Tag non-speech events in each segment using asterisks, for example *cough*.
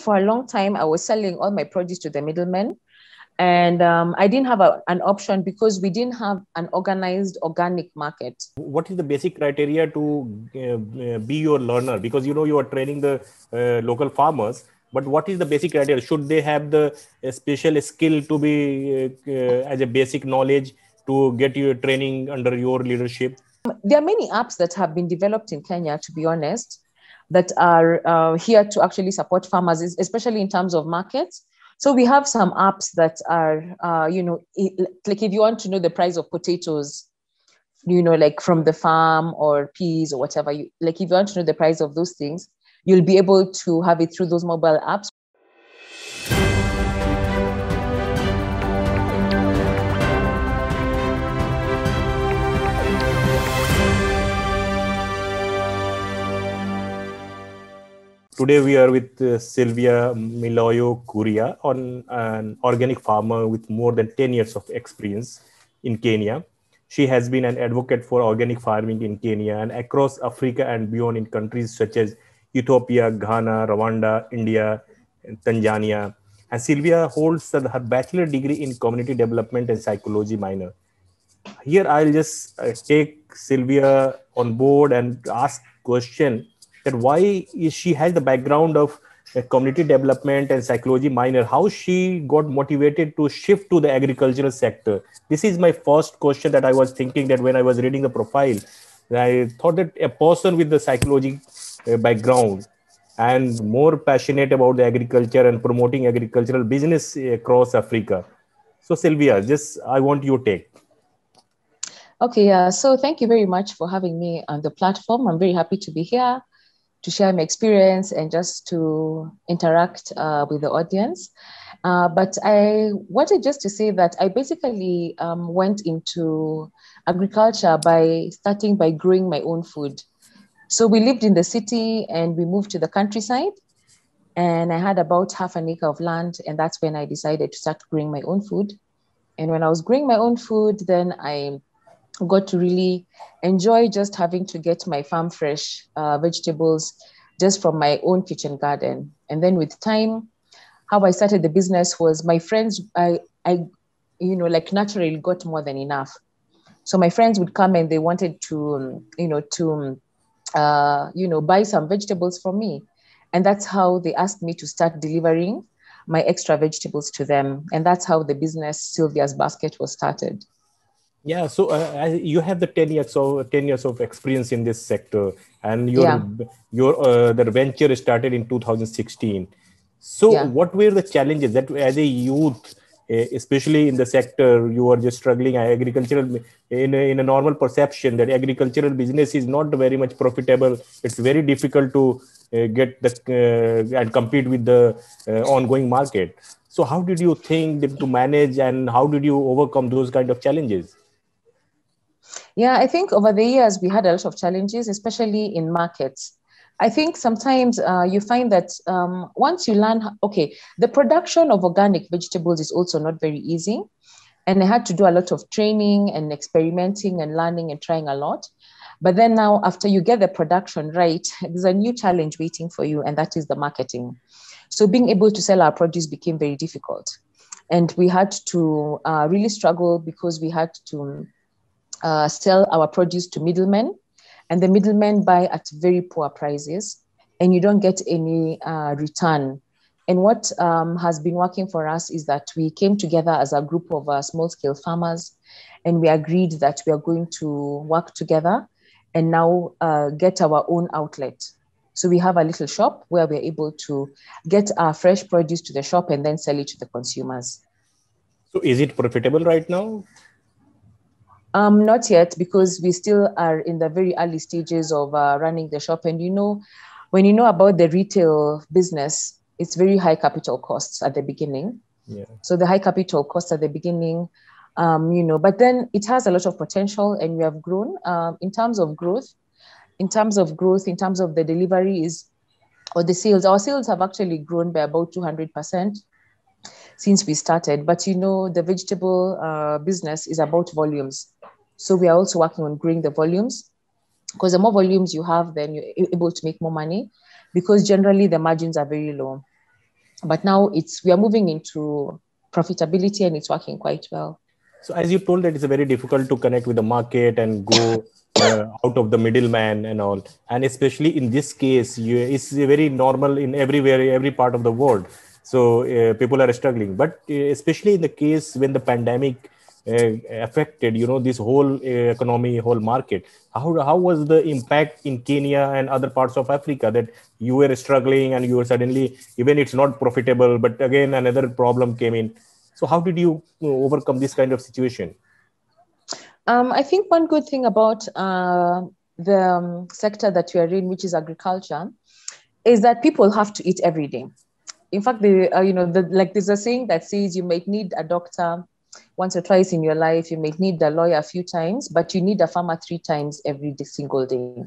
for a long time, I was selling all my produce to the middlemen. And um, I didn't have a, an option because we didn't have an organized organic market. What is the basic criteria to uh, uh be your learner? Because you know you are training the uh, local farmers, but what is the basic criteria? Should they have the uh, special skill to be uh, uh, as a basic knowledge to get your training under your leadership? There are many apps that have been developed in Kenya, to be honest that are uh, here to actually support farmers, especially in terms of markets. So we have some apps that are, uh, you know, like if you want to know the price of potatoes, you know, like from the farm or peas or whatever, you like if you want to know the price of those things, you'll be able to have it through those mobile apps Today we are with uh, Silvia Miloyo Kuria, on, an organic farmer with more than 10 years of experience in Kenya. She has been an advocate for organic farming in Kenya and across Africa and beyond in countries such as Ethiopia, Ghana, Rwanda, India, and Tanzania. And Sylvia holds her bachelor degree in community development and psychology minor. Here I'll just uh, take Sylvia on board and ask question that why is she has the background of uh, community development and psychology minor how she got motivated to shift to the agricultural sector this is my first question that i was thinking that when i was reading the profile i thought that a person with the psychology uh, background and more passionate about the agriculture and promoting agricultural business uh, across africa so sylvia just i want your take okay uh, so thank you very much for having me on the platform i'm very happy to be here to share my experience and just to interact uh, with the audience. Uh, but I wanted just to say that I basically um, went into agriculture by starting by growing my own food. So we lived in the city and we moved to the countryside. And I had about half an acre of land. And that's when I decided to start growing my own food. And when I was growing my own food, then I got to really enjoy just having to get my farm fresh uh, vegetables just from my own kitchen garden. And then with time, how I started the business was my friends, I, I, you know, like naturally got more than enough. So my friends would come and they wanted to, um, you know, to, um, uh, you know, buy some vegetables from me. And that's how they asked me to start delivering my extra vegetables to them. And that's how the business Sylvia's Basket was started yeah so uh, you have the 10 years of 10 years of experience in this sector and your yeah. your uh, the venture started in 2016 so yeah. what were the challenges that as a youth especially in the sector you are just struggling uh, agricultural in a, in a normal perception that agricultural business is not very much profitable it's very difficult to uh, get the uh, and compete with the uh, ongoing market so how did you think to manage and how did you overcome those kind of challenges yeah, I think over the years we had a lot of challenges, especially in markets. I think sometimes uh, you find that um, once you learn, okay, the production of organic vegetables is also not very easy. And I had to do a lot of training and experimenting and learning and trying a lot. But then now, after you get the production right, *laughs* there's a new challenge waiting for you, and that is the marketing. So, being able to sell our produce became very difficult. And we had to uh, really struggle because we had to um, uh, sell our produce to middlemen, and the middlemen buy at very poor prices, and you don't get any uh, return. And what um, has been working for us is that we came together as a group of uh, small scale farmers, and we agreed that we are going to work together and now uh, get our own outlet. So we have a little shop where we're able to get our fresh produce to the shop and then sell it to the consumers. So is it profitable right now? Um, not yet, because we still are in the very early stages of uh, running the shop. And you know, when you know about the retail business, it's very high capital costs at the beginning. Yeah. So the high capital costs at the beginning, um, you know, but then it has a lot of potential, and we have grown um, in terms of growth. In terms of growth, in terms of the delivery is or the sales, our sales have actually grown by about two hundred percent since we started. But you know, the vegetable uh, business is about volumes. So we are also working on growing the volumes because the more volumes you have, then you're able to make more money because generally the margins are very low. But now it's we are moving into profitability and it's working quite well. So as you told that it's very difficult to connect with the market and go uh, out of the middleman and all. And especially in this case, you, it's very normal in everywhere, every part of the world. So uh, people are struggling. But uh, especially in the case when the pandemic uh, affected you know this whole uh, economy whole market how how was the impact in kenya and other parts of africa that you were struggling and you were suddenly even it's not profitable but again another problem came in so how did you uh, overcome this kind of situation um, i think one good thing about uh, the um, sector that you are in which is agriculture is that people have to eat every day in fact the uh, you know the, like there's a saying that says you might need a doctor once or twice in your life. You may need a lawyer a few times, but you need a farmer three times every single day.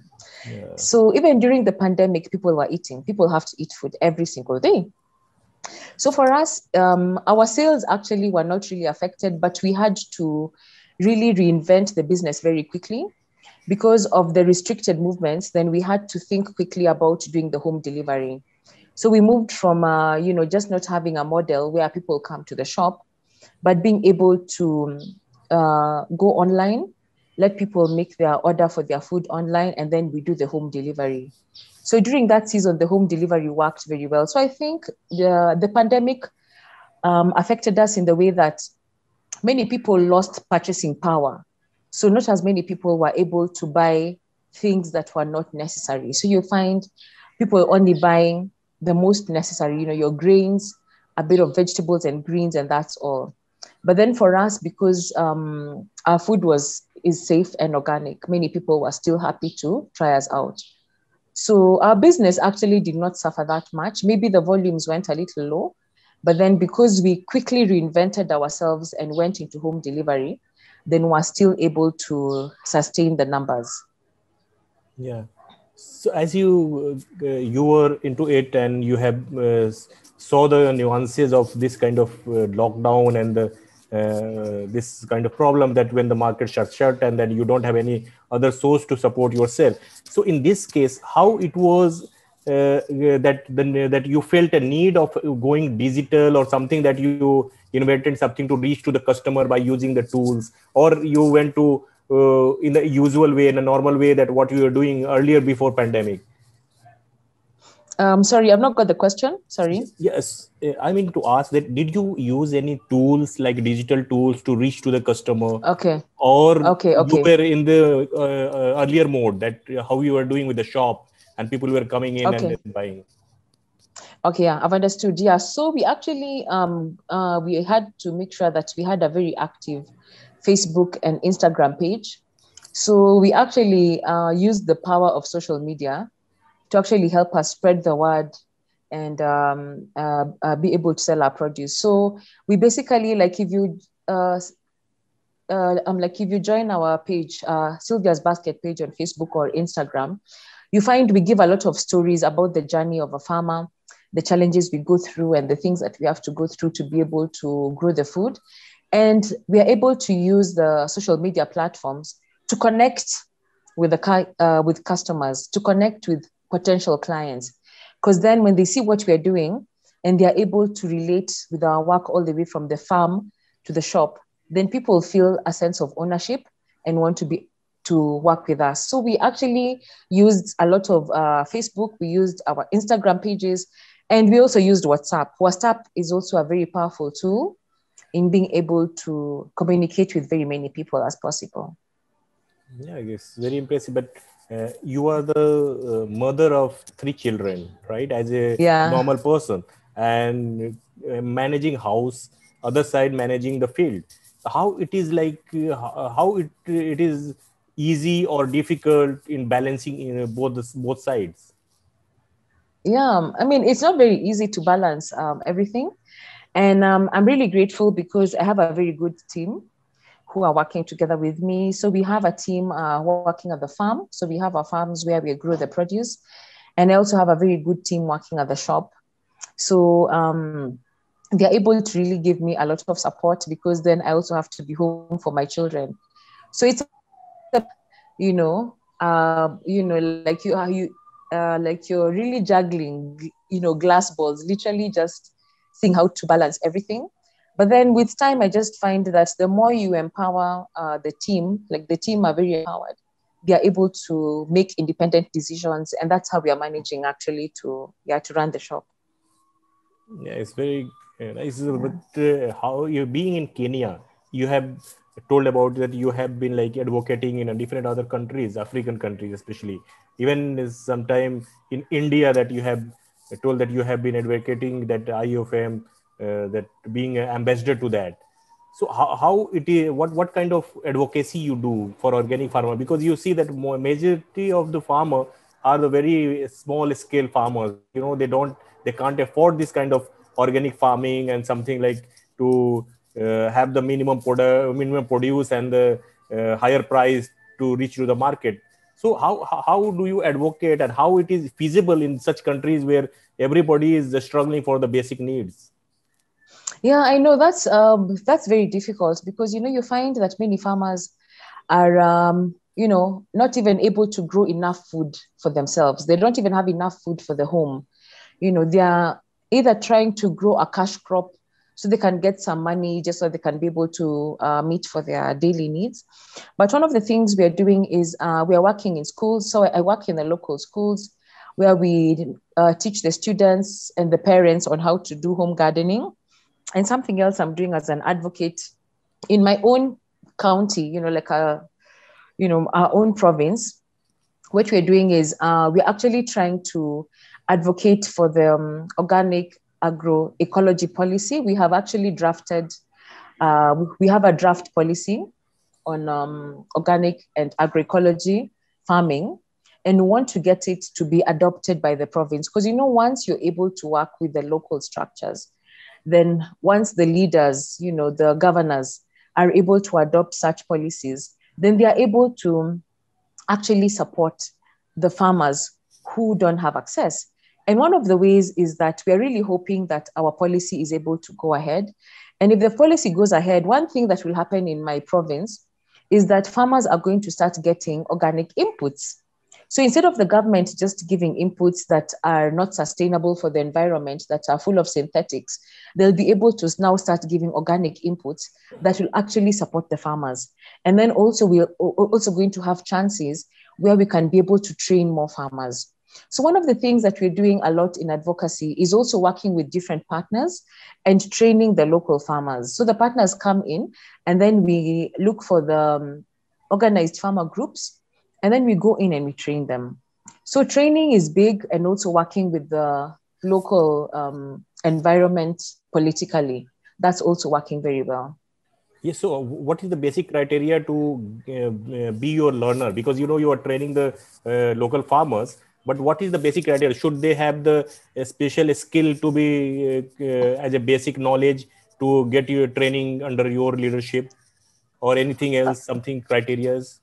Yeah. So even during the pandemic, people were eating. People have to eat food every single day. So for us, um, our sales actually were not really affected, but we had to really reinvent the business very quickly because of the restricted movements. Then we had to think quickly about doing the home delivery. So we moved from, uh, you know, just not having a model where people come to the shop but being able to uh, go online, let people make their order for their food online, and then we do the home delivery. So during that season, the home delivery worked very well. So I think the, the pandemic um, affected us in the way that many people lost purchasing power. So not as many people were able to buy things that were not necessary. So you find people only buying the most necessary, you know, your grains, a bit of vegetables and greens, and that's all. But then for us, because um, our food was is safe and organic, many people were still happy to try us out. So our business actually did not suffer that much. Maybe the volumes went a little low, but then because we quickly reinvented ourselves and went into home delivery, then we're still able to sustain the numbers. Yeah so as you uh, you were into it and you have uh, saw the nuances of this kind of uh, lockdown and the, uh, this kind of problem that when the market shuts shut and then you don't have any other source to support yourself so in this case how it was uh, uh, that the, that you felt a need of going digital or something that you invented something to reach to the customer by using the tools or you went to uh, in the usual way in a normal way that what you were doing earlier before pandemic um, sorry, I've not got the question. Sorry. Yes, uh, I mean to ask that did you use any tools like digital tools to reach to the customer? Okay. Or okay, okay. you were in the uh, uh, earlier mode that how you were doing with the shop and people were coming in okay. and buying. Okay, yeah, I've understood. Yeah, so we actually um, uh, we had to make sure that we had a very active Facebook and Instagram page. So we actually uh, use the power of social media to actually help us spread the word and um, uh, uh, be able to sell our produce. So we basically like if you uh, uh um, like if you join our page, uh, Sylvia's Basket page on Facebook or Instagram, you find we give a lot of stories about the journey of a farmer, the challenges we go through, and the things that we have to go through to be able to grow the food. And we are able to use the social media platforms to connect with the uh, with customers, to connect with potential clients, because then when they see what we are doing and they are able to relate with our work all the way from the farm to the shop, then people feel a sense of ownership and want to be to work with us. So we actually used a lot of uh, Facebook, we used our Instagram pages, and we also used WhatsApp. WhatsApp is also a very powerful tool in being able to communicate with very many people as possible. Yeah, I guess very impressive. But uh, you are the uh, mother of three children, right? As a yeah. normal person and uh, managing house, other side managing the field. How it is like? Uh, how it it is easy or difficult in balancing in uh, both both sides? Yeah, I mean it's not very easy to balance um, everything and um, I'm really grateful because I have a very good team who are working together with me. So we have a team uh, working at the farm. So we have our farms where we grow the produce. And I also have a very good team working at the shop. So um, they're able to really give me a lot of support because then I also have to be home for my children. So it's, you know, uh, you know, like you are, you, uh, like you're really juggling, you know, glass balls, literally just seeing how to balance everything. But then with time, I just find that the more you empower uh, the team, like the team are very empowered, they are able to make independent decisions, and that's how we are managing actually to yeah to run the shop. Yeah, it's very uh, nice. Yeah. But uh, how you're being in Kenya, you have told about that you have been like advocating in uh, different other countries, African countries especially, even sometime in India that you have Told that you have been advocating, that IOFM, uh, that being an ambassador to that. So how, how it is, what, what kind of advocacy you do for organic farmer? Because you see that majority of the farmer are the very small scale farmers. You know, they don't, they can't afford this kind of organic farming and something like to uh, have the minimum, produ- minimum produce and the uh, higher price to reach to the market so how how do you advocate and how it is feasible in such countries where everybody is struggling for the basic needs yeah i know that's um, that's very difficult because you know you find that many farmers are um, you know not even able to grow enough food for themselves they don't even have enough food for the home you know they are either trying to grow a cash crop so they can get some money just so they can be able to uh, meet for their daily needs. But one of the things we are doing is uh, we are working in schools. So I work in the local schools where we uh, teach the students and the parents on how to do home gardening. And something else I'm doing as an advocate in my own county, you know, like a, uh, you know, our own province. What we're doing is uh, we're actually trying to advocate for the um, organic agroecology policy. We have actually drafted, uh, we have a draft policy on um, organic and agroecology farming and we want to get it to be adopted by the province because you know once you're able to work with the local structures then once the leaders you know the governors are able to adopt such policies then they are able to actually support the farmers who don't have access and one of the ways is that we are really hoping that our policy is able to go ahead. And if the policy goes ahead, one thing that will happen in my province is that farmers are going to start getting organic inputs. So instead of the government just giving inputs that are not sustainable for the environment, that are full of synthetics, they'll be able to now start giving organic inputs that will actually support the farmers. And then also we're also going to have chances where we can be able to train more farmers. So, one of the things that we're doing a lot in advocacy is also working with different partners and training the local farmers. So, the partners come in, and then we look for the um, organized farmer groups, and then we go in and we train them. So, training is big, and also working with the local um, environment politically. That's also working very well yes so uh, what is the basic criteria to uh, uh, be your learner because you know you are training the uh, local farmers but what is the basic criteria should they have the uh, special skill to be uh, uh, as a basic knowledge to get your training under your leadership or anything else something criterias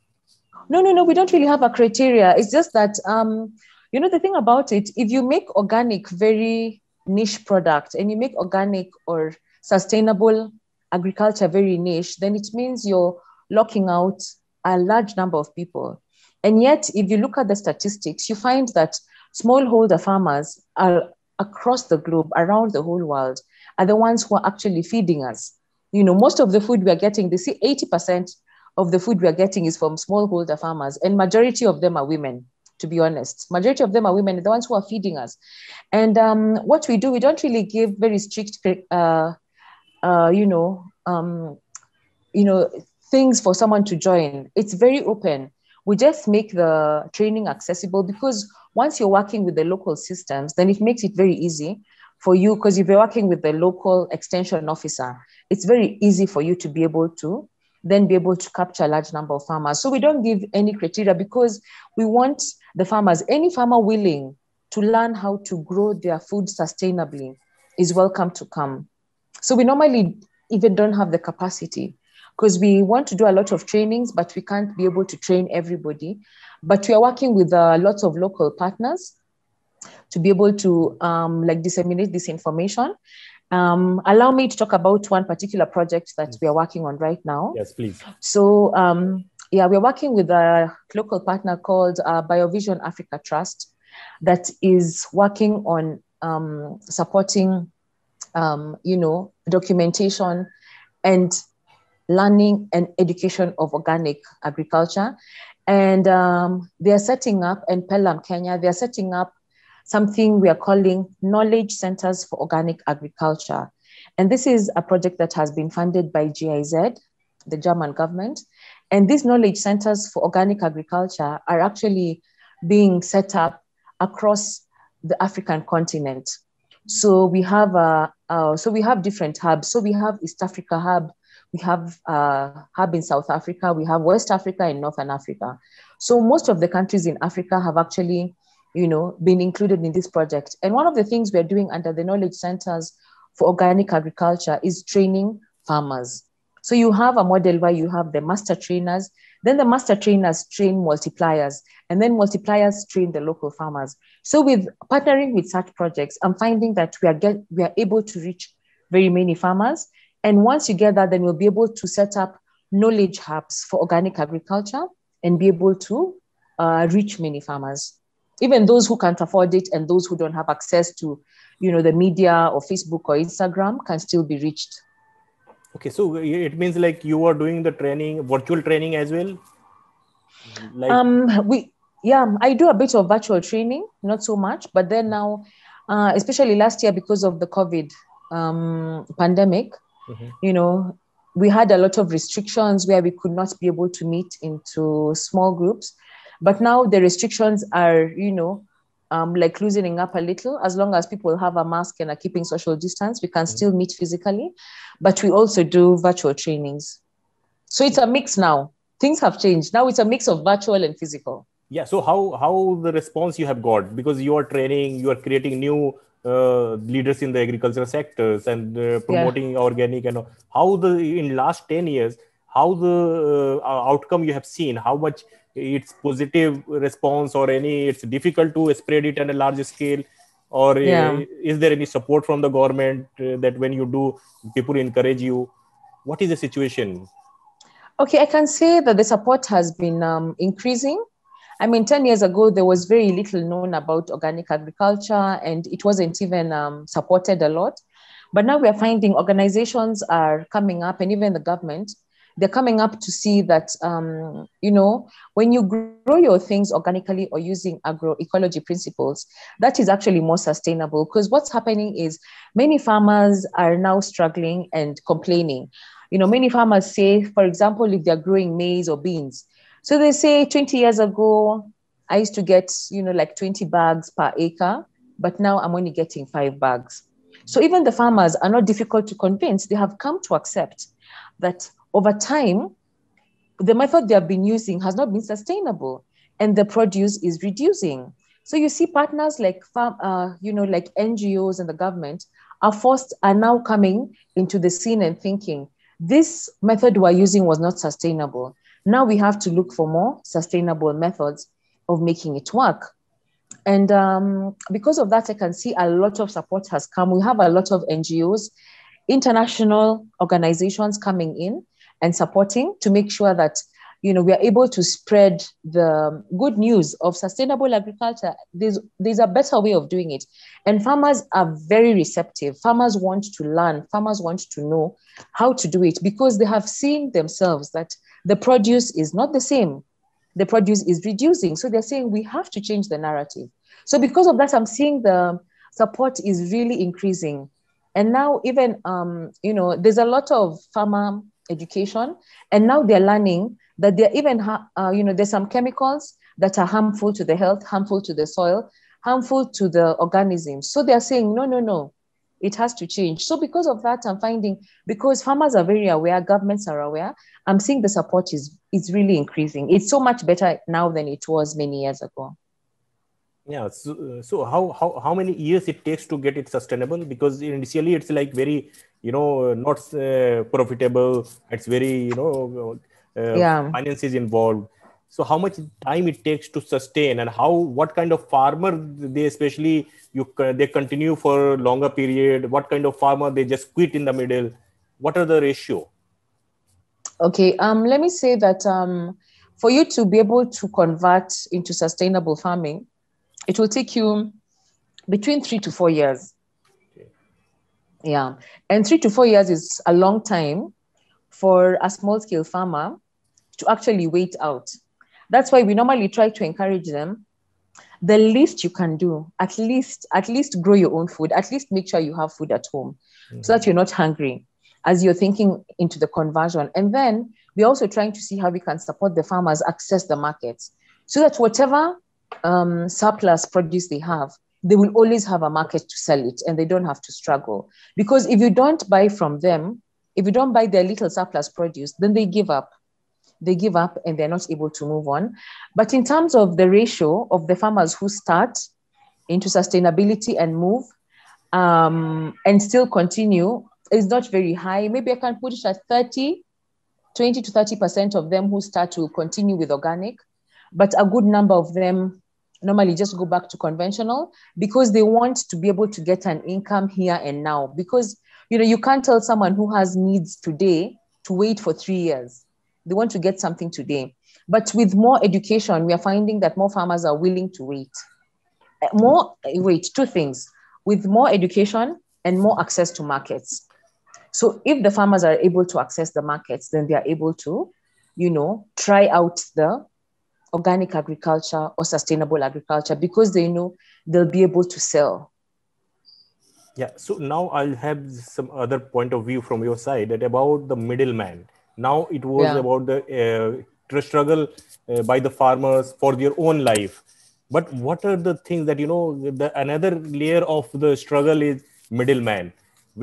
no no no we don't really have a criteria it's just that um, you know the thing about it if you make organic very niche product and you make organic or sustainable agriculture very niche then it means you're locking out a large number of people and yet, if you look at the statistics, you find that smallholder farmers are across the globe, around the whole world, are the ones who are actually feeding us. You know, most of the food we are getting, they see 80% of the food we are getting is from smallholder farmers, and majority of them are women to be honest. Majority of them are women, the ones who are feeding us. And um, what we do, we don't really give very strict, uh, uh, you know, um, you know, things for someone to join. It's very open we just make the training accessible because once you're working with the local systems, then it makes it very easy for you because if you're working with the local extension officer, it's very easy for you to be able to then be able to capture a large number of farmers. So we don't give any criteria because we want the farmers, any farmer willing to learn how to grow their food sustainably is welcome to come. So we normally even don't have the capacity because we want to do a lot of trainings, but we can't be able to train everybody. But we are working with uh, lots of local partners to be able to um, like disseminate this information. Um, allow me to talk about one particular project that we are working on right now. Yes, please. So um, yeah, we're working with a local partner called uh, BioVision Africa Trust that is working on um, supporting, um, you know, documentation and learning and education of organic agriculture. And um, they are setting up in Pelham, Kenya, they are setting up something we are calling Knowledge Centers for Organic Agriculture. And this is a project that has been funded by GIZ, the German government. And these knowledge centers for organic agriculture are actually being set up across the African continent. So we have a uh, so we have different hubs. So we have East Africa hub, we have uh, hub in South Africa, we have West Africa and Northern Africa. So most of the countries in Africa have actually, you know, been included in this project. And one of the things we're doing under the knowledge centers for organic agriculture is training farmers. So you have a model where you have the master trainers, then the master trainers train multipliers, and then multipliers train the local farmers. So with partnering with such projects, I'm finding that we are get we are able to reach very many farmers and once you get that, then you'll be able to set up knowledge hubs for organic agriculture and be able to uh, reach many farmers, even those who can't afford it and those who don't have access to, you know, the media or Facebook or Instagram can still be reached. Okay, so it means like you are doing the training, virtual training as well. Like- um, we yeah, I do a bit of virtual training, not so much, but then now, uh, especially last year because of the COVID um, pandemic, mm-hmm. you know we had a lot of restrictions where we could not be able to meet into small groups but now the restrictions are you know um, like loosening up a little as long as people have a mask and are keeping social distance we can mm-hmm. still meet physically but we also do virtual trainings so it's a mix now things have changed now it's a mix of virtual and physical yeah so how how the response you have got because you are training you are creating new uh, leaders in the agricultural sectors and uh, promoting yeah. organic and how the in last 10 years how the uh, uh, outcome you have seen how much its positive response or any it's difficult to spread it on a large scale or uh, yeah. is there any support from the government that when you do people encourage you what is the situation okay i can say that the support has been um, increasing I mean, 10 years ago, there was very little known about organic agriculture and it wasn't even um, supported a lot. But now we are finding organizations are coming up and even the government, they're coming up to see that, um, you know, when you grow your things organically or using agroecology principles, that is actually more sustainable because what's happening is many farmers are now struggling and complaining. You know, many farmers say, for example, if they're growing maize or beans, so they say 20 years ago, I used to get, you know, like 20 bags per acre, but now I'm only getting five bags. So even the farmers are not difficult to convince. They have come to accept that over time, the method they have been using has not been sustainable and the produce is reducing. So you see partners like farm, uh, you know, like NGOs and the government are forced are now coming into the scene and thinking this method we're using was not sustainable. Now we have to look for more sustainable methods of making it work. And um, because of that, I can see a lot of support has come. We have a lot of NGOs, international organizations coming in and supporting to make sure that you know we are able to spread the good news of sustainable agriculture there's there's a better way of doing it and farmers are very receptive farmers want to learn farmers want to know how to do it because they have seen themselves that the produce is not the same. The produce is reducing. So they're saying we have to change the narrative. So because of that, I'm seeing the support is really increasing. And now even, um, you know, there's a lot of farmer education and now they're learning that they're even, uh, you know, there's some chemicals that are harmful to the health, harmful to the soil, harmful to the organisms. So they're saying, no, no, no, it has to change. So because of that, I'm finding because farmers are very aware, governments are aware, I'm seeing the support is is really increasing. It's so much better now than it was many years ago. Yeah. So, so how, how how many years it takes to get it sustainable? Because initially it's like very you know not uh, profitable. It's very you know uh, yeah. finances involved so how much time it takes to sustain and how what kind of farmer they especially you they continue for longer period what kind of farmer they just quit in the middle what are the ratio okay um, let me say that um, for you to be able to convert into sustainable farming it will take you between three to four years okay. yeah and three to four years is a long time for a small scale farmer to actually wait out that's why we normally try to encourage them. The least you can do, at least, at least grow your own food. At least make sure you have food at home, mm-hmm. so that mm-hmm. you're not hungry as you're thinking into the conversion. And then we're also trying to see how we can support the farmers access the markets, so that whatever um, surplus produce they have, they will always have a market to sell it, and they don't have to struggle. Because if you don't buy from them, if you don't buy their little surplus produce, then they give up they give up and they're not able to move on. But in terms of the ratio of the farmers who start into sustainability and move um, and still continue is not very high. Maybe I can put it at 30, 20 to 30% of them who start to continue with organic, but a good number of them normally just go back to conventional because they want to be able to get an income here and now because you know you can't tell someone who has needs today to wait for three years they want to get something today. But with more education, we are finding that more farmers are willing to wait. Uh, more uh, wait, two things. With more education and more access to markets. So if the farmers are able to access the markets, then they are able to, you know, try out the organic agriculture or sustainable agriculture because they know they'll be able to sell. Yeah. So now I'll have some other point of view from your side that about the middleman now it was yeah. about the uh, struggle uh, by the farmers for their own life. But what are the things that you know? The another layer of the struggle is middleman.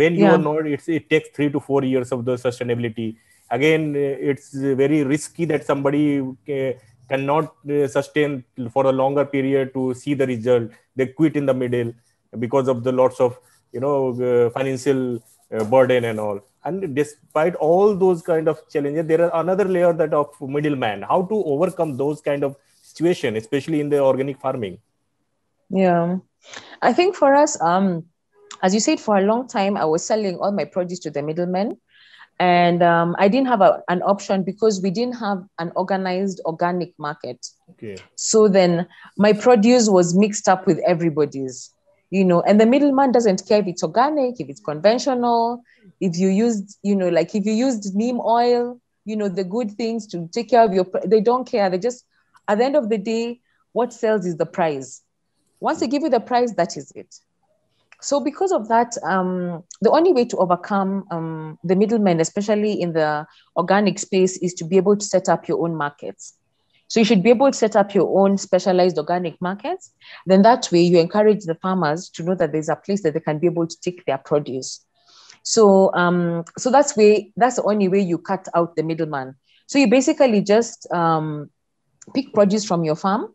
When you yeah. are not, it's, it takes three to four years of the sustainability. Again, uh, it's very risky that somebody uh, cannot uh, sustain for a longer period to see the result. They quit in the middle because of the lots of you know uh, financial uh, burden and all and despite all those kind of challenges there are another layer that of middleman how to overcome those kind of situation especially in the organic farming yeah i think for us um as you said for a long time i was selling all my produce to the middlemen and um, i didn't have a, an option because we didn't have an organized organic market okay so then my produce was mixed up with everybody's you know and the middleman doesn't care if it's organic if it's conventional if you used you know like if you used neem oil you know the good things to take care of your they don't care they just at the end of the day what sells is the price once they give you the price that is it so because of that um, the only way to overcome um, the middlemen especially in the organic space is to be able to set up your own markets so you should be able to set up your own specialized organic markets. Then that way you encourage the farmers to know that there's a place that they can be able to take their produce. So um, so that's way that's the only way you cut out the middleman. So you basically just um, pick produce from your farm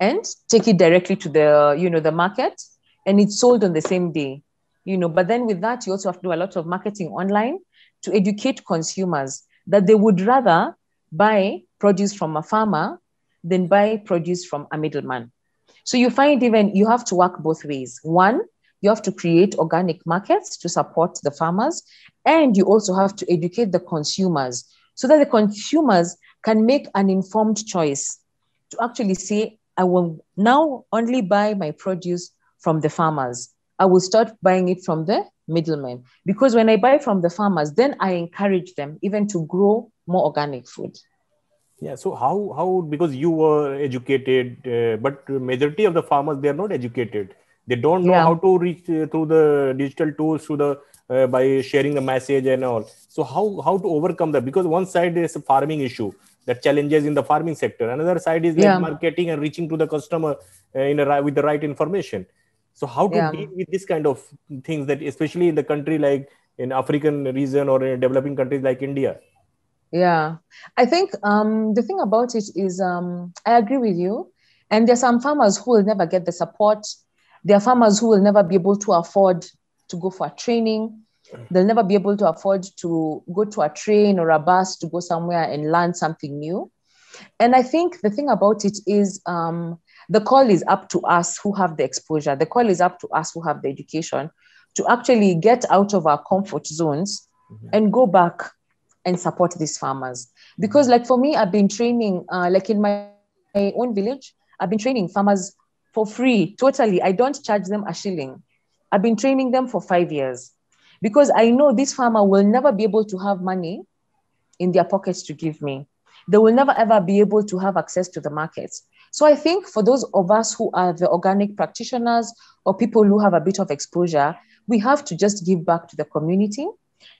and take it directly to the you know the market and it's sold on the same day you know but then with that you also have to do a lot of marketing online to educate consumers that they would rather buy produce from a farmer than buy produce from a middleman. So you find even you have to work both ways. One, you have to create organic markets to support the farmers, and you also have to educate the consumers so that the consumers can make an informed choice to actually say, I will now only buy my produce from the farmers. I will start buying it from the middlemen. Because when I buy from the farmers, then I encourage them even to grow more organic food. Yeah. So how how because you were educated, uh, but majority of the farmers they are not educated. They don't know yeah. how to reach uh, through the digital tools through the uh, by sharing the message and all. So how how to overcome that? Because one side is a farming issue the challenges in the farming sector. Another side is like yeah. marketing and reaching to the customer uh, in a, with the right information so how to yeah. deal with this kind of things that especially in the country like in african region or in developing countries like india yeah i think um, the thing about it is um, i agree with you and there are some farmers who will never get the support there are farmers who will never be able to afford to go for training they'll never be able to afford to go to a train or a bus to go somewhere and learn something new and i think the thing about it is um, the call is up to us who have the exposure the call is up to us who have the education to actually get out of our comfort zones mm-hmm. and go back and support these farmers because like for me i've been training uh, like in my, my own village i've been training farmers for free totally i don't charge them a shilling i've been training them for five years because i know this farmer will never be able to have money in their pockets to give me they will never ever be able to have access to the markets so I think for those of us who are the organic practitioners or people who have a bit of exposure, we have to just give back to the community.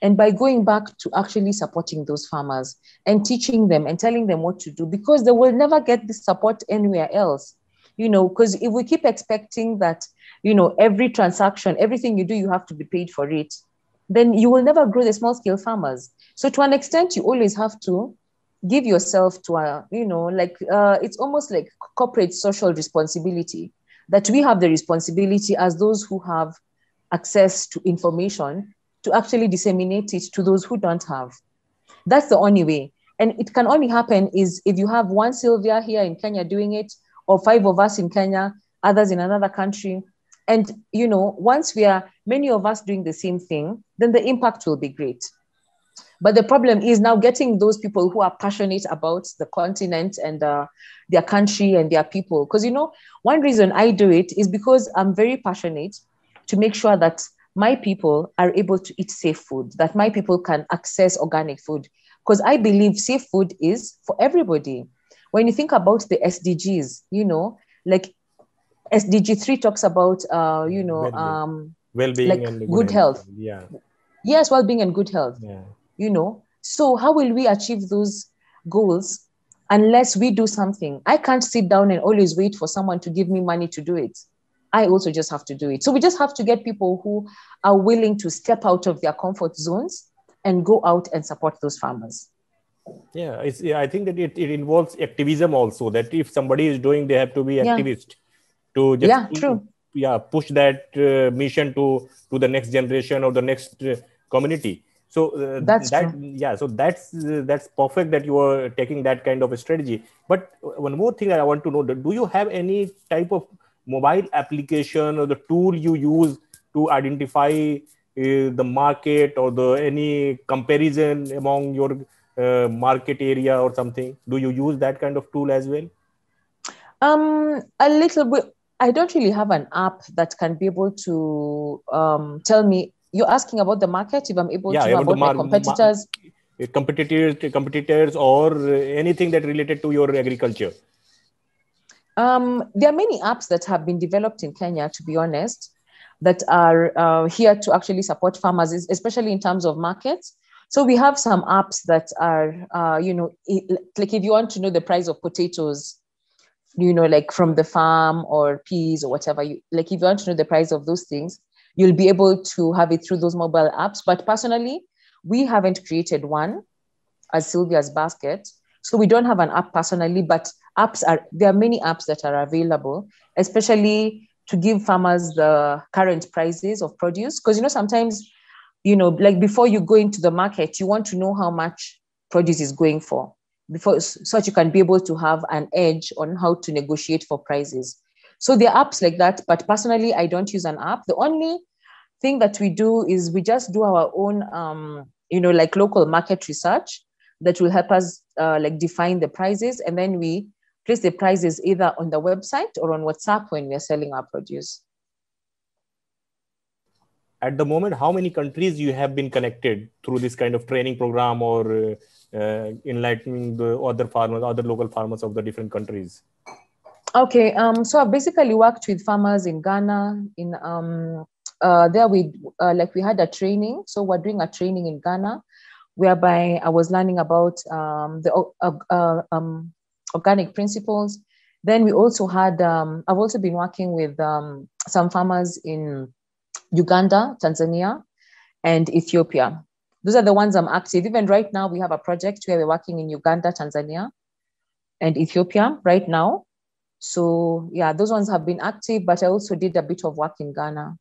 And by going back to actually supporting those farmers and teaching them and telling them what to do, because they will never get this support anywhere else. You know, because if we keep expecting that, you know, every transaction, everything you do, you have to be paid for it, then you will never grow the small scale farmers. So to an extent, you always have to give yourself to a you know like uh, it's almost like corporate social responsibility that we have the responsibility as those who have access to information to actually disseminate it to those who don't have that's the only way and it can only happen is if you have one sylvia here in kenya doing it or five of us in kenya others in another country and you know once we are many of us doing the same thing then the impact will be great but the problem is now getting those people who are passionate about the continent and uh, their country and their people. Because, you know, one reason I do it is because I'm very passionate to make sure that my people are able to eat safe food, that my people can access organic food. Because I believe safe food is for everybody. When you think about the SDGs, you know, like SDG 3 talks about, uh, you know, um, well-being like and good, good health. health. Yeah. Yes, well-being and good health. Yeah you know so how will we achieve those goals unless we do something i can't sit down and always wait for someone to give me money to do it i also just have to do it so we just have to get people who are willing to step out of their comfort zones and go out and support those farmers yeah, yeah, i think that it, it involves activism also that if somebody is doing they have to be activist yeah. to just yeah, true. yeah push that uh, mission to to the next generation or the next uh, community so uh, that's that, true. yeah so that's uh, that's perfect that you are taking that kind of a strategy but uh, one more thing i want to know do you have any type of mobile application or the tool you use to identify uh, the market or the any comparison among your uh, market area or something do you use that kind of tool as well um a little bit I don't really have an app that can be able to um, tell me you're asking about the market, if I'm able yeah, to about, about my competitors. Mar- eh, competitors competitors or eh, anything that related to your agriculture um, there are many apps that have been developed in kenya to be honest that are uh, here to actually support farmers especially in terms of markets so we have some apps that are, uh, you know, like if you want to know the price of potatoes, you know, like from the farm or peas or whatever you like, if you want to know the price of those things, you'll be able to have it through those mobile apps. But personally, we haven't created one as Sylvia's Basket. So we don't have an app personally, but apps are there are many apps that are available, especially to give farmers the current prices of produce. Because you know, sometimes, you know, like before you go into the market, you want to know how much produce is going for before so that you can be able to have an edge on how to negotiate for prices. So there are apps like that, but personally, I don't use an app. The only thing that we do is we just do our own, um, you know, like local market research that will help us uh, like define the prices, and then we place the prices either on the website or on WhatsApp when we are selling our produce. At the moment, how many countries you have been connected through this kind of training program or uh, uh enlightening the other farmers, other local farmers of the different countries? Okay, um, so I've basically worked with farmers in Ghana. In um, uh, there we uh, like we had a training. So we're doing a training in Ghana, whereby I was learning about um, the uh, uh, um, organic principles. Then we also had. Um, I've also been working with um, some farmers in Uganda, Tanzania, and Ethiopia. Those are the ones I'm active. Even right now, we have a project where we're working in Uganda, Tanzania, and Ethiopia right now so yeah, those ones have been active, but I also did a bit of work in Ghana.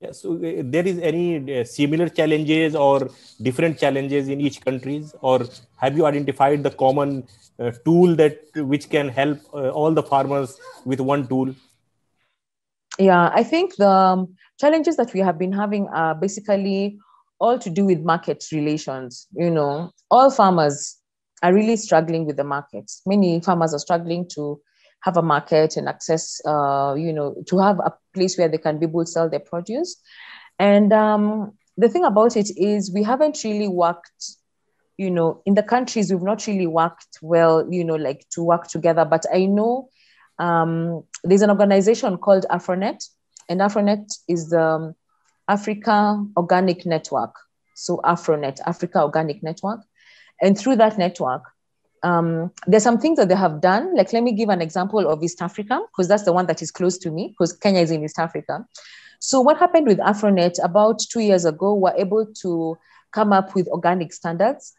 Yeah, so uh, there is any uh, similar challenges or different challenges in each countries, or have you identified the common uh, tool that which can help uh, all the farmers with one tool? Yeah, I think the um, challenges that we have been having are basically all to do with market relations. You know, all farmers are really struggling with the markets. Many farmers are struggling to have a market and access, uh, you know, to have a place where they can be able to sell their produce. And um, the thing about it is we haven't really worked you know in the countries we've not really worked well you know like to work together but i know um, there's an organization called afronet and afronet is the um, africa organic network so afronet africa organic network and through that network um, there's some things that they have done. Like, let me give an example of East Africa, because that's the one that is close to me, because Kenya is in East Africa. So, what happened with Afronet about two years ago, we were able to come up with organic standards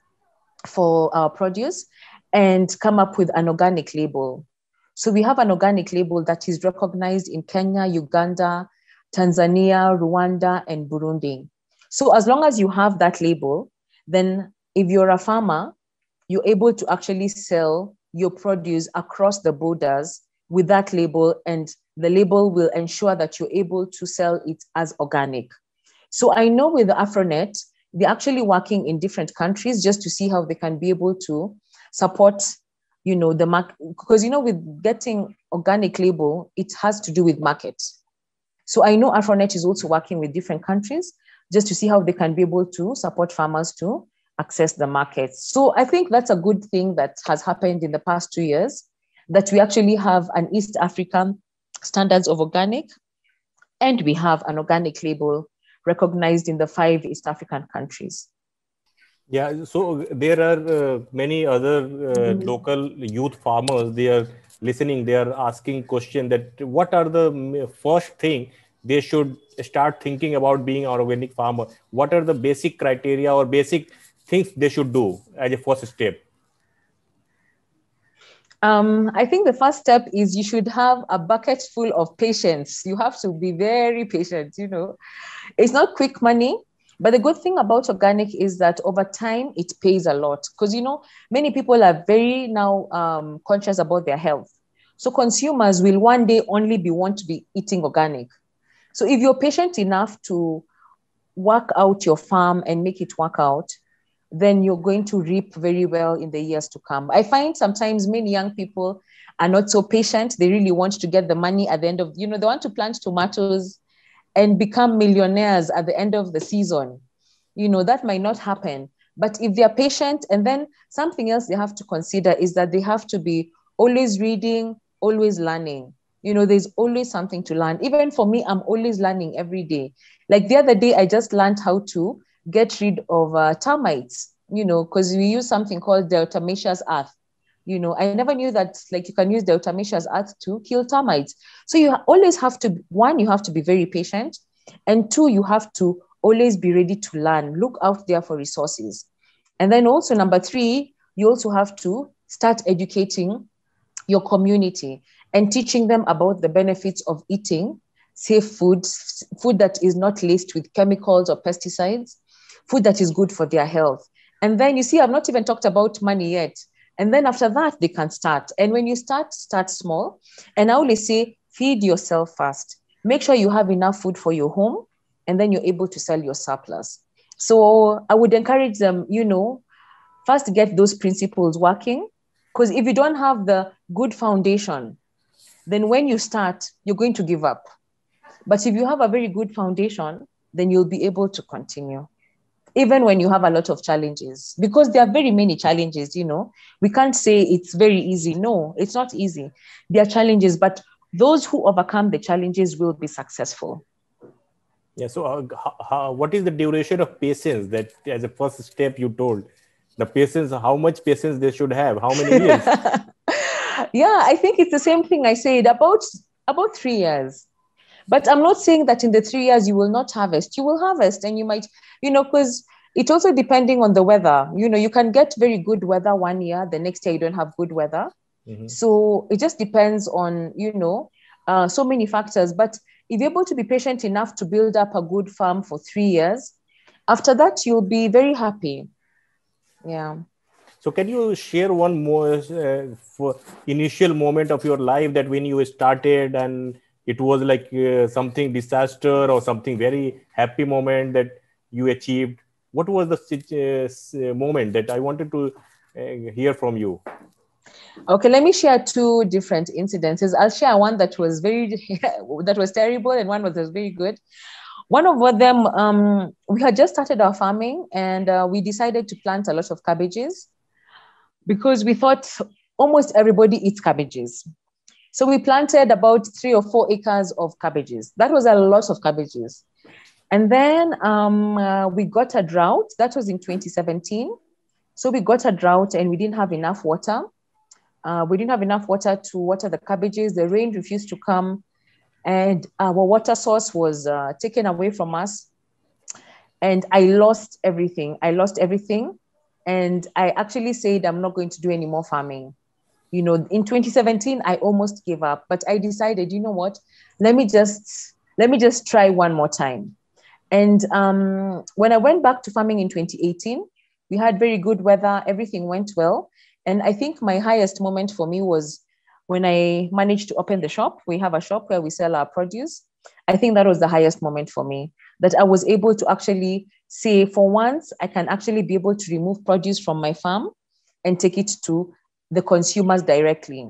for our produce and come up with an organic label. So, we have an organic label that is recognized in Kenya, Uganda, Tanzania, Rwanda, and Burundi. So, as long as you have that label, then if you're a farmer, you're able to actually sell your produce across the borders with that label and the label will ensure that you're able to sell it as organic. So I know with Afronet, they're actually working in different countries just to see how they can be able to support, you know, the market. Because, you know, with getting organic label, it has to do with market. So I know Afronet is also working with different countries just to see how they can be able to support farmers to access the market. So I think that's a good thing that has happened in the past two years that we actually have an East African standards of organic and we have an organic label recognized in the five East African countries. Yeah, so there are uh, many other uh, mm-hmm. local youth farmers. They are listening. They are asking question that what are the mm, first thing they should start thinking about being an organic farmer? What are the basic criteria or basic things they should do as a first step? Um, I think the first step is you should have a bucket full of patience. You have to be very patient, you know. It's not quick money, but the good thing about organic is that over time it pays a lot because, you know, many people are very now um, conscious about their health. So consumers will one day only be want to be eating organic. So if you're patient enough to work out your farm and make it work out, then you're going to reap very well in the years to come. I find sometimes many young people are not so patient. They really want to get the money at the end of, you know, they want to plant tomatoes and become millionaires at the end of the season. You know, that might not happen. But if they are patient, and then something else they have to consider is that they have to be always reading, always learning. You know, there's always something to learn. Even for me, I'm always learning every day. Like the other day, I just learned how to get rid of uh, termites, you know, because we use something called deltamaceous earth. You know, I never knew that like you can use deltamaceous earth to kill termites. So you always have to, one, you have to be very patient. And two, you have to always be ready to learn, look out there for resources. And then also number three, you also have to start educating your community and teaching them about the benefits of eating safe food, food that is not laced with chemicals or pesticides, food that is good for their health. And then you see, I've not even talked about money yet. And then after that, they can start. And when you start, start small. And I always say, feed yourself first. Make sure you have enough food for your home, and then you're able to sell your surplus. So I would encourage them, you know, first get those principles working. Because if you don't have the good foundation, then when you start, you're going to give up. But if you have a very good foundation, then you'll be able to continue even when you have a lot of challenges, because there are very many challenges, you know, we can't say it's very easy. No, it's not easy. There are challenges, but those who overcome the challenges will be successful. Yeah. So, uh, how, what is the duration of patience that, as a first step, you told the patience? how much patience they should have? How many years? *laughs* yeah, I think it's the same thing I said about about three years. But I'm not saying that in the three years you will not harvest. You will harvest, and you might, you know, because it's also depending on the weather. You know, you can get very good weather one year, the next year you don't have good weather. Mm-hmm. So it just depends on, you know, uh, so many factors. But if you're able to be patient enough to build up a good farm for three years, after that, you'll be very happy. Yeah. So, can you share one more uh, initial moment of your life that when you started and it was like uh, something disaster or something very happy moment that you achieved? what was the uh, moment that i wanted to uh, hear from you okay let me share two different incidences i'll share one that was very *laughs* that was terrible and one was very good one of them um, we had just started our farming and uh, we decided to plant a lot of cabbages because we thought almost everybody eats cabbages so we planted about three or four acres of cabbages that was a lot of cabbages and then um, uh, we got a drought. That was in 2017. So we got a drought and we didn't have enough water. Uh, we didn't have enough water to water the cabbages. The rain refused to come, and our water source was uh, taken away from us. And I lost everything. I lost everything. And I actually said, I'm not going to do any more farming. You know, in 2017, I almost gave up, but I decided, you know what? Let me just let me just try one more time. And um, when I went back to farming in 2018, we had very good weather, everything went well. And I think my highest moment for me was when I managed to open the shop. We have a shop where we sell our produce. I think that was the highest moment for me that I was able to actually say, for once, I can actually be able to remove produce from my farm and take it to the consumers directly.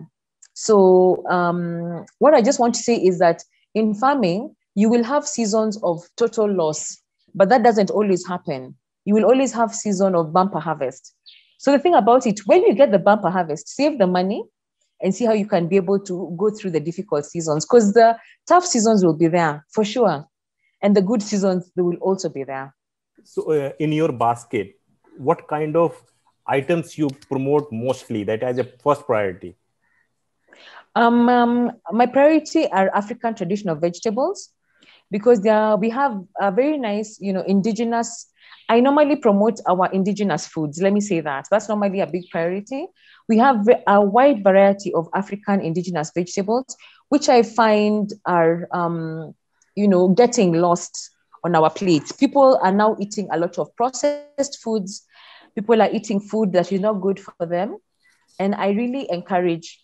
So, um, what I just want to say is that in farming, you will have seasons of total loss, but that doesn't always happen. You will always have season of bumper harvest. So the thing about it, when you get the bumper harvest, save the money and see how you can be able to go through the difficult seasons because the tough seasons will be there for sure. And the good seasons, they will also be there. So uh, in your basket, what kind of items you promote mostly that as a first priority? Um, um, my priority are African traditional vegetables because there we have a very nice, you know, indigenous. I normally promote our indigenous foods. Let me say that. That's normally a big priority. We have a wide variety of African indigenous vegetables, which I find are, um, you know, getting lost on our plates. People are now eating a lot of processed foods. People are eating food that is not good for them. And I really encourage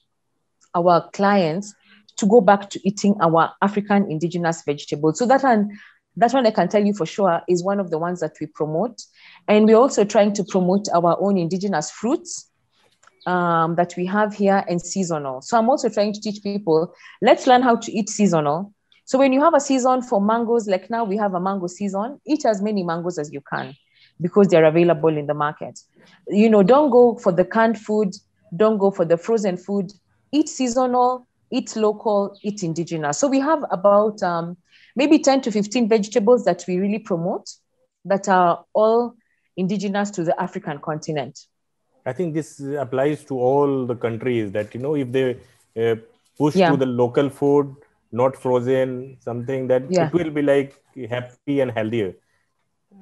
our clients to go back to eating our African indigenous vegetables. So that one, that one I can tell you for sure is one of the ones that we promote. And we're also trying to promote our own indigenous fruits um, that we have here and seasonal. So I'm also trying to teach people, let's learn how to eat seasonal. So when you have a season for mangoes, like now we have a mango season, eat as many mangoes as you can because they're available in the market. You know, don't go for the canned food, don't go for the frozen food, eat seasonal, eat local, eat indigenous. So we have about um, maybe 10 to 15 vegetables that we really promote that are all indigenous to the African continent. I think this applies to all the countries that, you know, if they uh, push yeah. to the local food, not frozen, something that yeah. it will be like happy and healthier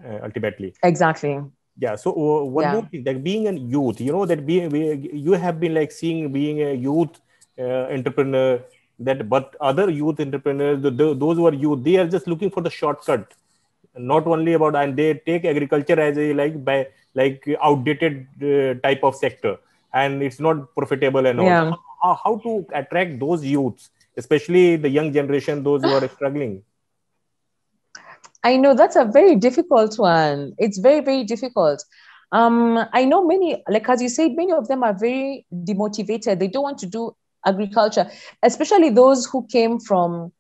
uh, ultimately. Exactly yeah so uh, one yeah. more thing that being a youth you know that being you have been like seeing being a youth uh, entrepreneur that but other youth entrepreneurs the, the, those who are youth they are just looking for the shortcut not only about and they take agriculture as a like by like outdated uh, type of sector and it's not profitable and all yeah. how, how, to attract those youths especially the young generation those who are struggling i know that's a very difficult one it's very very difficult um, i know many like as you said many of them are very demotivated they don't want to do agriculture, especially those who came from,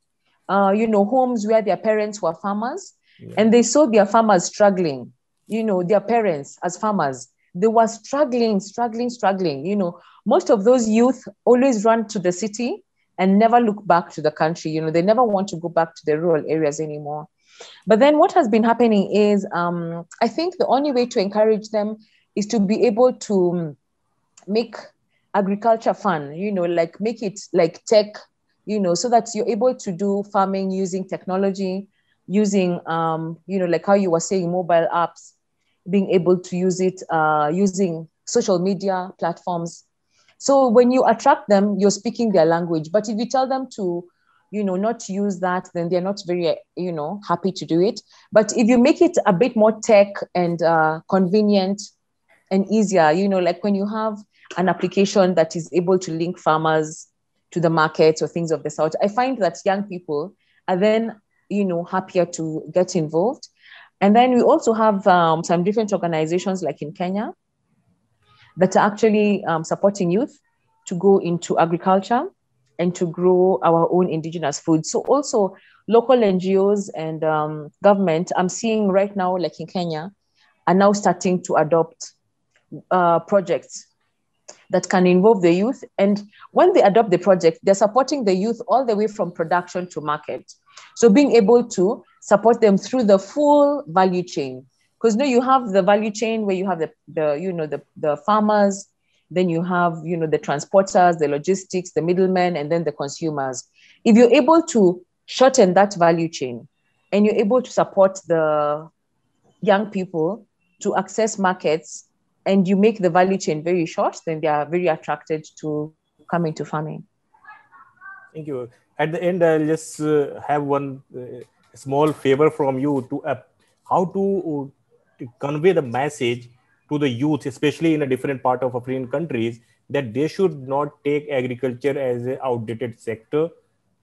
uh, you know, homes where their parents were farmers yeah. and they saw their farmers struggling, you know, their parents as farmers. They were struggling, struggling, struggling. You know, most of those youth always run to the city and never look back to the country. You know, they never want to go back to the rural areas anymore. But then what has been happening is um, I think the only way to encourage them is to be able to um, make agriculture fun, you know, like make it like tech, you know, so that you're able to do farming using technology, using, um, you know, like how you were saying, mobile apps, being able to use it uh, using social media platforms. So when you attract them, you're speaking their language. But if you tell them to, you know, not use that, then they're not very, you know, happy to do it. But if you make it a bit more tech and uh, convenient and easier, you know, like when you have an application that is able to link farmers to the markets or things of the sort. I find that young people are then, you know, happier to get involved. And then we also have um, some different organizations, like in Kenya, that are actually um, supporting youth to go into agriculture and to grow our own indigenous food. So also local NGOs and um, government, I'm seeing right now, like in Kenya, are now starting to adopt uh, projects that can involve the youth. And when they adopt the project, they're supporting the youth all the way from production to market. So being able to support them through the full value chain. Because now you have the value chain where you have the, the you know the, the farmers, then you have you know the transporters, the logistics, the middlemen, and then the consumers. If you're able to shorten that value chain and you're able to support the young people to access markets and you make the value chain very short, then they are very attracted to come into farming. Thank you. At the end, I'll just uh, have one uh, small favor from you to uh, how to, to uh, convey the message to the youth, especially in a different part of African countries, that they should not take agriculture as an outdated sector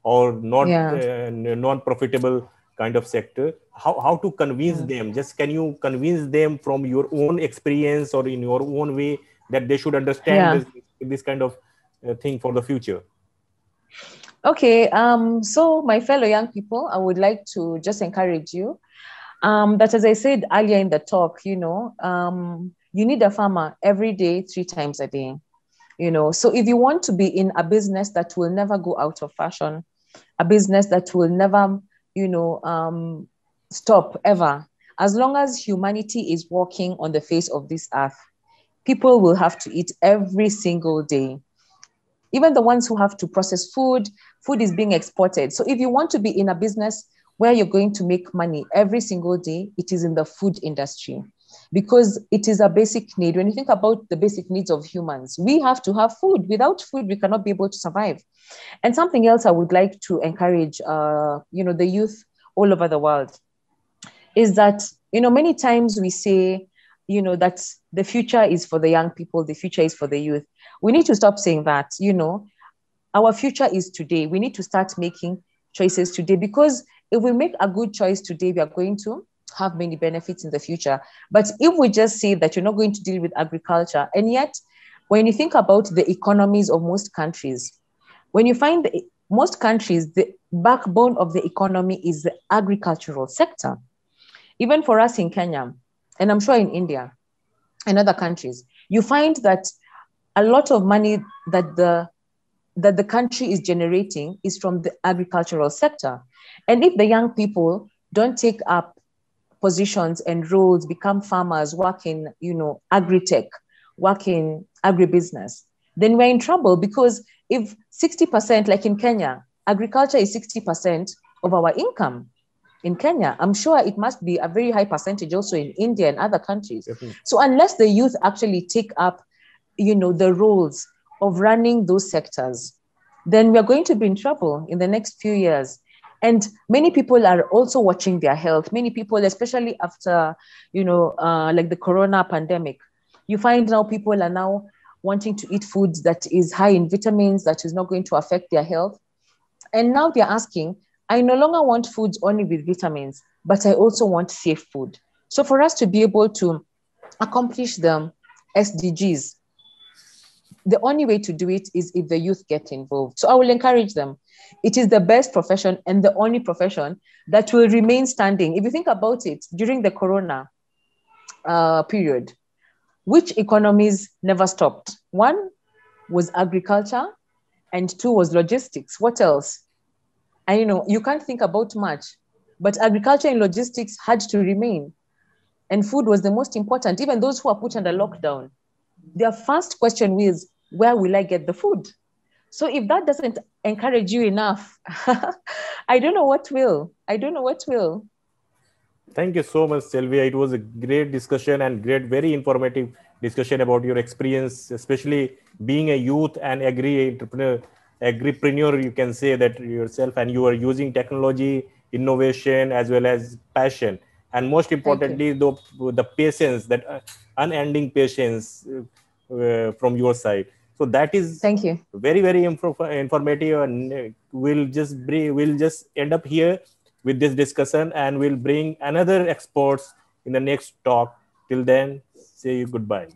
or not yeah. Uh, non-profitable kind of sector how, how to convince hmm. them just can you convince them from your own experience or in your own way that they should understand yeah. this, this, kind of uh, thing for the future okay um, so my fellow young people i would like to just encourage you um, that as i said earlier in the talk you know um, you need a farmer every day three times a day you know so if you want to be in a business that will never go out of fashion a business that will never you know, um, stop ever. As long as humanity is walking on the face of this earth, people will have to eat every single day. Even the ones who have to process food, food is being exported. So if you want to be in a business where you're going to make money every single day, it is in the food industry because it is a basic need. When you think about the basic needs of humans, we have to have food. Without food, we cannot be able to survive. And something else I would like to encourage, uh, you know, the youth all over the world is that, you know, many times we say, you know, that the future is for the young people, the future is for the youth. We need to stop saying that, you know, our future is today. We need to start making choices today because if we make a good choice today, we are going to have many benefits in the future. But if we just say that you're not going to deal with agriculture, and yet when you think about the economies of most countries, when you find the, most countries, the backbone of the economy is the agricultural sector. Even for us in Kenya, and I'm sure in India and other countries, you find that a lot of money that the that the country is generating is from the agricultural sector. And if the young people don't take up positions and roles, become farmers, work in, you know, agri-tech, work in agribusiness, then we're in trouble because if 60%, like in Kenya, agriculture is 60% of our income in Kenya, I'm sure it must be a very high percentage also in India and other countries. Definitely. So unless the youth actually take up, you know, the roles of running those sectors, then we're going to be in trouble in the next few years and many people are also watching their health many people especially after you know uh, like the corona pandemic you find now people are now wanting to eat foods that is high in vitamins that is not going to affect their health and now they're asking i no longer want foods only with vitamins but i also want safe food so for us to be able to accomplish the sdgs the only way to do it is if the youth get involved. So I will encourage them. It is the best profession and the only profession that will remain standing. If you think about it, during the corona uh, period, which economies never stopped? One was agriculture, and two was logistics. What else? And you know, you can't think about much, but agriculture and logistics had to remain. And food was the most important. Even those who are put under lockdown, their first question was where will I get the food? So if that doesn't encourage you enough, *laughs* I don't know what will. I don't know what will. Thank you so much, Sylvia. It was a great discussion and great, very informative discussion about your experience, especially being a youth and agri entrepreneur, agripreneur. You can say that yourself, and you are using technology, innovation, as well as passion, and most importantly, the the patience, that uh, unending patience uh, from your side so that is thank you very very informative and uh, we'll just bring, we'll just end up here with this discussion and we'll bring another experts in the next talk till then say goodbye